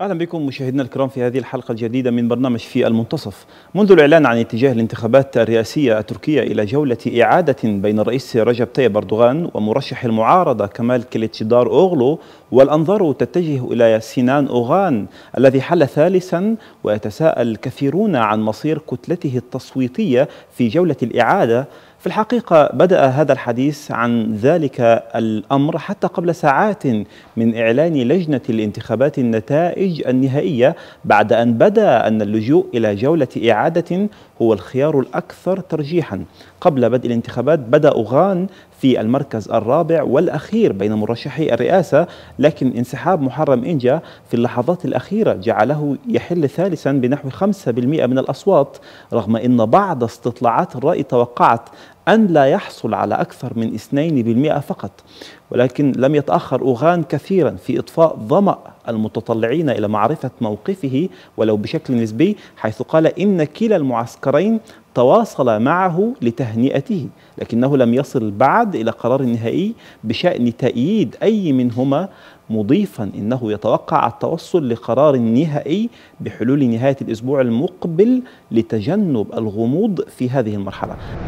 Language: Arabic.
اهلا بكم مشاهدينا الكرام في هذه الحلقه الجديده من برنامج في المنتصف. منذ الاعلان عن اتجاه الانتخابات الرئاسيه التركيه الى جوله اعاده بين الرئيس رجب طيب اردوغان ومرشح المعارضه كمال كليتشدار اوغلو والانظار تتجه الى سنان اوغان الذي حل ثالثا ويتساءل الكثيرون عن مصير كتلته التصويتيه في جوله الاعاده في الحقيقة بدأ هذا الحديث عن ذلك الأمر حتى قبل ساعات من إعلان لجنة الانتخابات النتائج النهائية بعد أن بدا أن اللجوء إلى جولة إعادة هو الخيار الأكثر ترجيحا قبل بدء الانتخابات بدأ أوغان في المركز الرابع والأخير بين مرشحي الرئاسة لكن انسحاب محرم إنجا في اللحظات الأخيرة جعله يحل ثالثا بنحو 5% من الأصوات رغم أن بعض استطلاعات الرأي توقعت أن لا يحصل على أكثر من 2% فقط ولكن لم يتأخر أوغان كثيرا في إطفاء ظمأ المتطلعين إلى معرفة موقفه ولو بشكل نسبي حيث قال إن كلا المعسكرين تواصل معه لتهنئته لكنه لم يصل بعد إلى قرار نهائي بشأن تأييد أي منهما مضيفا انه يتوقع التوصل لقرار نهائي بحلول نهايه الاسبوع المقبل لتجنب الغموض في هذه المرحله